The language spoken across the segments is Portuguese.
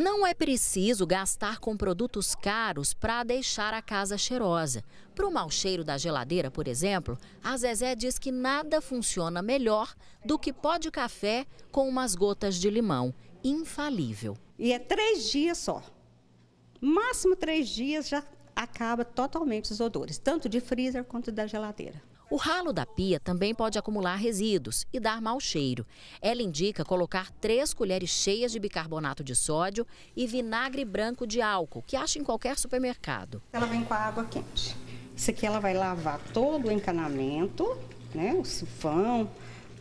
Não é preciso gastar com produtos caros para deixar a casa cheirosa. Para o mau cheiro da geladeira, por exemplo, a Zezé diz que nada funciona melhor do que pó de café com umas gotas de limão. Infalível. E é três dias só. Máximo três dias já acaba totalmente os odores, tanto de freezer quanto da geladeira. O ralo da pia também pode acumular resíduos e dar mau cheiro. Ela indica colocar três colheres cheias de bicarbonato de sódio e vinagre branco de álcool, que acha em qualquer supermercado. Ela vem com a água quente. Isso aqui ela vai lavar todo o encanamento, né, o sifão,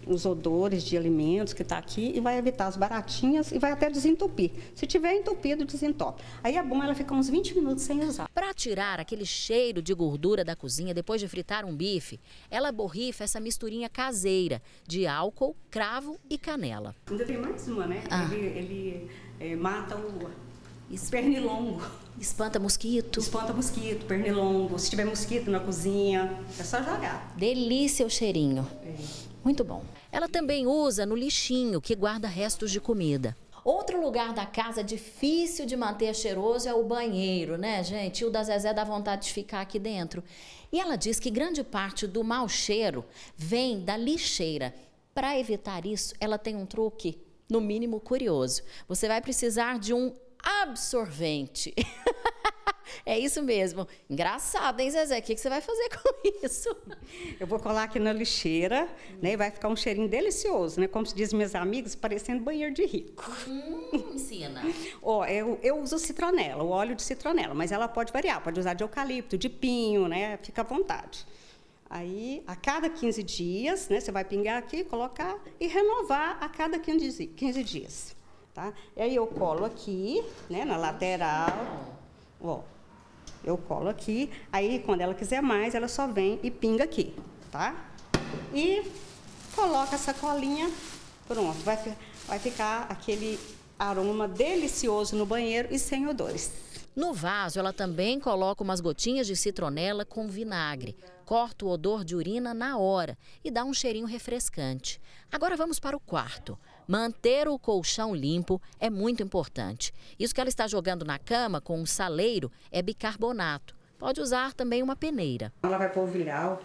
os odores de alimentos que está aqui e vai evitar as baratinhas e vai até desentupir. Se tiver entupido, desentope. Aí é bom ela ficar uns 20 minutos sem usar. Para tirar aquele cheiro de gordura da cozinha depois de fritar um bife, ela borrifa essa misturinha caseira de álcool, cravo e canela. Ainda tem mais uma, né? Ah. Ele, ele é, mata o Espernilongo, Pernilongo. Espanta mosquito. Espanta mosquito, pernilongo. Se tiver mosquito na cozinha, é só jogar. Delícia o cheirinho. É. Muito bom. Ela também usa no lixinho que guarda restos de comida. Outro lugar da casa difícil de manter cheiroso é o banheiro, né, gente? O da Zezé dá vontade de ficar aqui dentro. E ela diz que grande parte do mau cheiro vem da lixeira. Para evitar isso, ela tem um truque, no mínimo curioso. Você vai precisar de um absorvente. é isso mesmo. Engraçado, hein, Zezé? O que, você vai fazer com isso? Eu vou colar aqui na lixeira, hum. né? E vai ficar um cheirinho delicioso, né? Como dizem meus amigos, parecendo banheiro de rico. Hum, ensina. Ó, oh, eu, eu uso citronela, o óleo de citronela, mas ela pode variar, pode usar de eucalipto, de pinho, né? Fica à vontade. Aí, a cada 15 dias, né, você vai pingar aqui, colocar e renovar a cada 15 dias tá? E aí eu colo aqui, né, na lateral, ó. Eu colo aqui, aí quando ela quiser mais, ela só vem e pinga aqui, tá? E coloca essa colinha, pronto, vai, vai ficar aquele aroma delicioso no banheiro e sem odores. No vaso, ela também coloca umas gotinhas de citronela com vinagre. Corta o odor de urina na hora e dá um cheirinho refrescante. Agora vamos para o quarto. Manter o colchão limpo é muito importante. Isso que ela está jogando na cama com um saleiro é bicarbonato. Pode usar também uma peneira. Ela vai polvilhar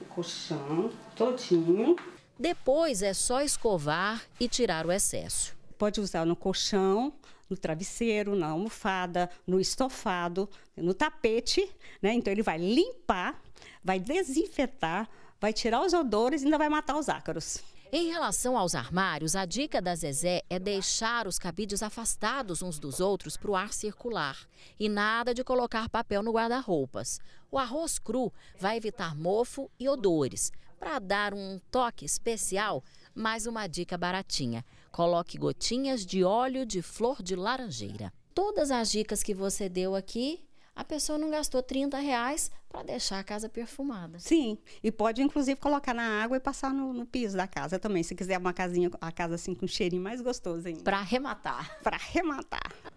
o colchão todinho. Depois é só escovar e tirar o excesso pode usar no colchão, no travesseiro, na almofada, no estofado, no tapete, né? Então ele vai limpar, vai desinfetar, vai tirar os odores e ainda vai matar os ácaros. Em relação aos armários, a dica da Zezé é deixar os cabides afastados uns dos outros para o ar circular. E nada de colocar papel no guarda-roupas. O arroz cru vai evitar mofo e odores. Para dar um toque especial, mais uma dica baratinha: coloque gotinhas de óleo de flor de laranjeira. Todas as dicas que você deu aqui a pessoa não gastou 30 reais para deixar a casa perfumada. Sim, e pode inclusive colocar na água e passar no, no piso da casa também, se quiser uma casinha, a casa assim com um cheirinho mais gostoso ainda. Para arrematar. Para arrematar.